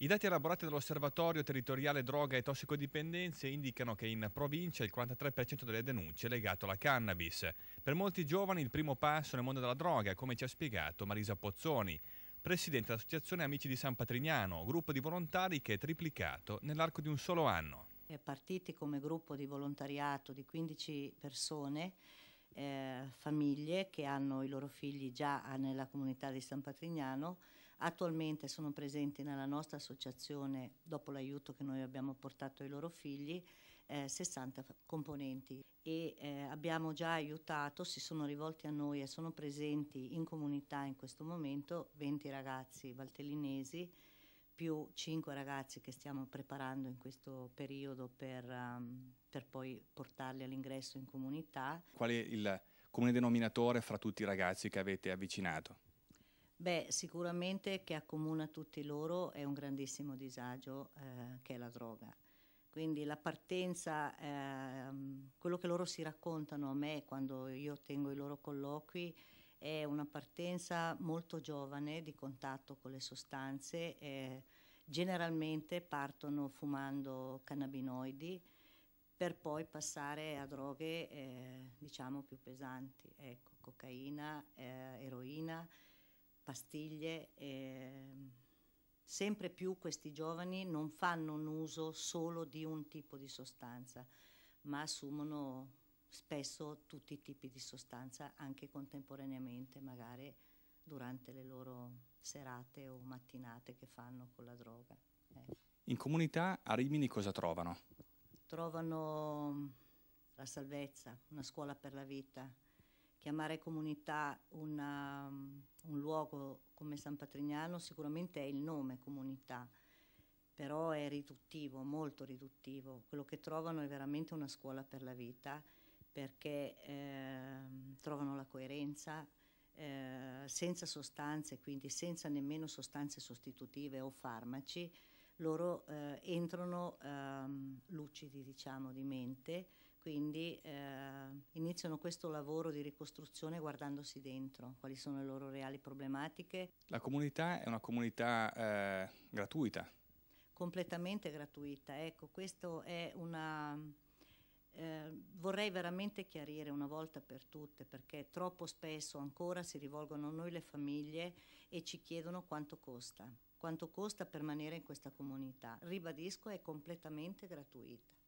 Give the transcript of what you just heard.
I dati elaborati dall'Osservatorio Territoriale Droga e Tossicodipendenze indicano che in provincia il 43% delle denunce è legato alla cannabis. Per molti giovani il primo passo nel mondo della droga, come ci ha spiegato Marisa Pozzoni, presidente dell'Associazione Amici di San Patrignano, gruppo di volontari che è triplicato nell'arco di un solo anno. È Partiti come gruppo di volontariato di 15 persone, eh, famiglie che hanno i loro figli già nella comunità di San Patrignano, Attualmente sono presenti nella nostra associazione, dopo l'aiuto che noi abbiamo portato ai loro figli, eh, 60 componenti e eh, abbiamo già aiutato, si sono rivolti a noi e sono presenti in comunità in questo momento 20 ragazzi valtellinesi più 5 ragazzi che stiamo preparando in questo periodo per, um, per poi portarli all'ingresso in comunità. Qual è il comune denominatore fra tutti i ragazzi che avete avvicinato? Beh, sicuramente che accomuna tutti loro è un grandissimo disagio eh, che è la droga. Quindi la partenza, eh, quello che loro si raccontano a me quando io tengo i loro colloqui, è una partenza molto giovane di contatto con le sostanze. Eh, generalmente partono fumando cannabinoidi per poi passare a droghe eh, diciamo più pesanti, ecco, cocaina, eh, eroina pastiglie. Eh, sempre più questi giovani non fanno un uso solo di un tipo di sostanza, ma assumono spesso tutti i tipi di sostanza, anche contemporaneamente, magari durante le loro serate o mattinate che fanno con la droga. Eh. In comunità a Rimini cosa trovano? Trovano la salvezza, una scuola per la vita, chiamare comunità una, um, un luogo come San Patrignano sicuramente è il nome comunità, però è riduttivo, molto riduttivo. Quello che trovano è veramente una scuola per la vita perché eh, trovano la coerenza eh, senza sostanze, quindi senza nemmeno sostanze sostitutive o farmaci, loro eh, entrano ehm, lucidi diciamo di mente quindi eh, iniziano questo lavoro di ricostruzione guardandosi dentro, quali sono le loro reali problematiche. La comunità è una comunità eh, gratuita? Completamente gratuita, ecco, questo è una... Eh, vorrei veramente chiarire una volta per tutte perché troppo spesso ancora si rivolgono a noi le famiglie e ci chiedono quanto costa, quanto costa permanere in questa comunità. Ribadisco, è completamente gratuita.